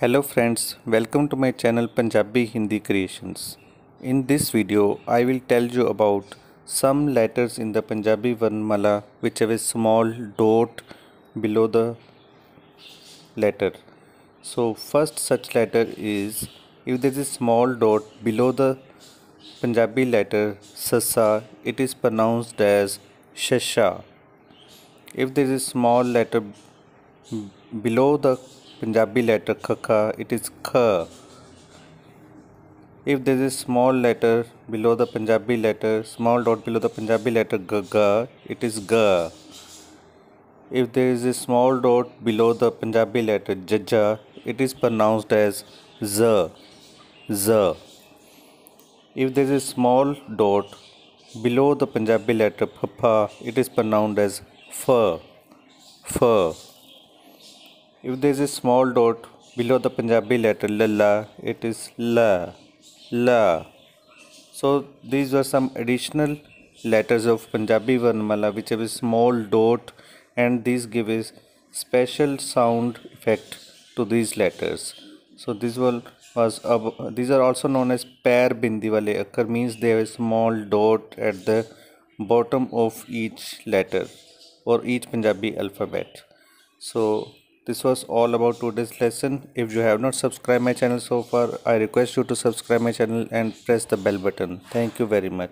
Hello friends, welcome to my channel Punjabi Hindi Creations. In this video, I will tell you about some letters in the Punjabi Varnamala which have a small dot below the letter. So first such letter is, if there is a small dot below the Punjabi letter sasa, it is pronounced as shasha. If there is a small letter below the Punjabi letter kh, it is kh. If there is small letter below the Punjabi letter, small dot below the Punjabi letter g, g it is g. If there is a small dot below the Punjabi letter j, j it is pronounced as z, z. If there is a small dot below the Punjabi letter ph, it is pronounced as f, f if there is a small dot below the Punjabi letter la, it is la, la. So these were some additional letters of Punjabi Varnamala which have a small dot and these give a special sound effect to these letters. So this one was uh, these are also known as pair bindi wale akkar means they have a small dot at the bottom of each letter or each Punjabi alphabet. So this was all about today's lesson if you have not subscribed my channel so far i request you to subscribe my channel and press the bell button thank you very much